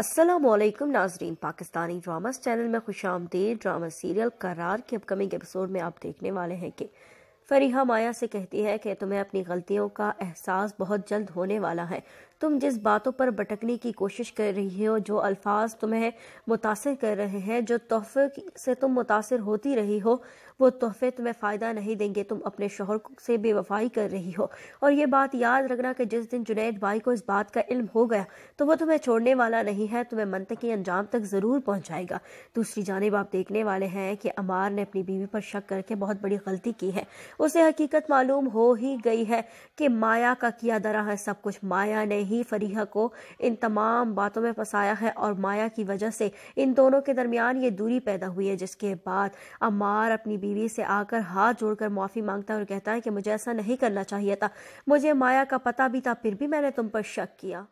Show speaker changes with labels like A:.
A: असलम नाजरीन Pakistani drama channel में खुश आमदेद ड्रामा सीरियल करार के अपकमिंग एपिसोड में आप देखने वाले हैं कि फरीहा माया से कहती है कि तुम्हें अपनी गलतियों का एहसास बहुत जल्द होने वाला है तुम जिस बातों पर भटकने की कोशिश कर रही हो जो अल्फाज तुम्हें मुतासर कर रहे हैं जो तोहफे से तुम मुतासर होती रही हो वो तोहफे तुम्हें फ़ायदा नहीं देंगे तुम अपने शोहर से बेवफाई कर रही हो और ये बात याद रखना कि जिस दिन जुनेद भाई को इस बात का इल्म हो गया तो वो तुम्हें छोड़ने वाला नहीं है तुम्हें मनतकी अंजाम तक ज़रूर पहुँचाएगा दूसरी जानब आप देखने वाले हैं कि अमार ने अपनी बीवी पर शक करके बहुत बड़ी गलती की है उसे हकीकत मालूम हो ही गई है कि माया का किया दरा है सब कुछ माया ने ही फरीहा को इन तमाम बातों में फंसाया है और माया की वजह से इन दोनों के दरमियान ये दूरी पैदा हुई है जिसके बाद अमार अपनी बीवी से आकर हाथ जोड़कर माफ़ी मांगता है और कहता है कि मुझे ऐसा नहीं करना चाहिए था मुझे माया का पता भी था फिर भी मैंने तुम पर शक किया